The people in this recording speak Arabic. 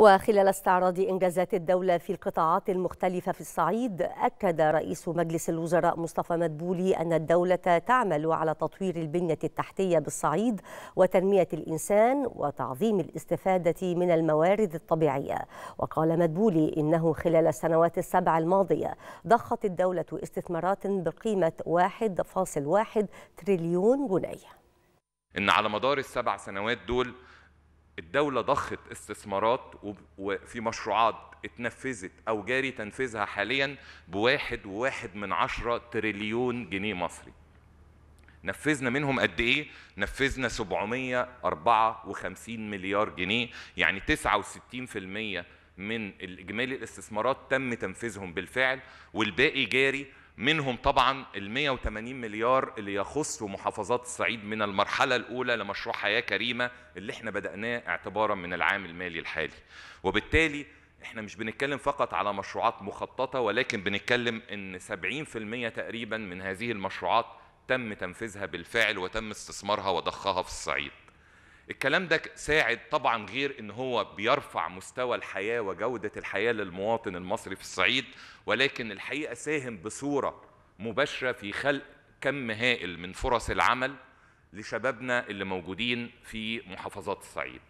وخلال استعراض إنجازات الدولة في القطاعات المختلفة في الصعيد أكد رئيس مجلس الوزراء مصطفى مدبولي أن الدولة تعمل على تطوير البنية التحتية بالصعيد وتنمية الإنسان وتعظيم الاستفادة من الموارد الطبيعية وقال مدبولي إنه خلال السنوات السبع الماضية ضخت الدولة استثمارات بقيمة 1.1 تريليون جنيه إن على مدار السبع سنوات دول الدولة ضخت استثمارات وفي مشروعات اتنفذت أو جاري تنفيذها حاليا بواحد وواحد من عشرة تريليون جنيه مصري نفذنا منهم قد ايه؟ نفذنا 754 مليار جنيه يعني 69% من الاجمالي الاستثمارات تم تنفيذهم بالفعل والباقي جاري منهم طبعا ال 180 مليار اللي يخص محافظات الصعيد من المرحله الاولى لمشروع حياه كريمه اللي احنا بداناه اعتبارا من العام المالي الحالي وبالتالي احنا مش بنتكلم فقط على مشروعات مخططه ولكن بنتكلم ان 70% تقريبا من هذه المشروعات تم تنفيذها بالفعل وتم استثمارها وضخها في الصعيد الكلام ده ساعد طبعا غير ان هو بيرفع مستوى الحياه وجوده الحياه للمواطن المصري في الصعيد ولكن الحقيقه ساهم بصوره مباشره في خلق كم هائل من فرص العمل لشبابنا اللي موجودين في محافظات الصعيد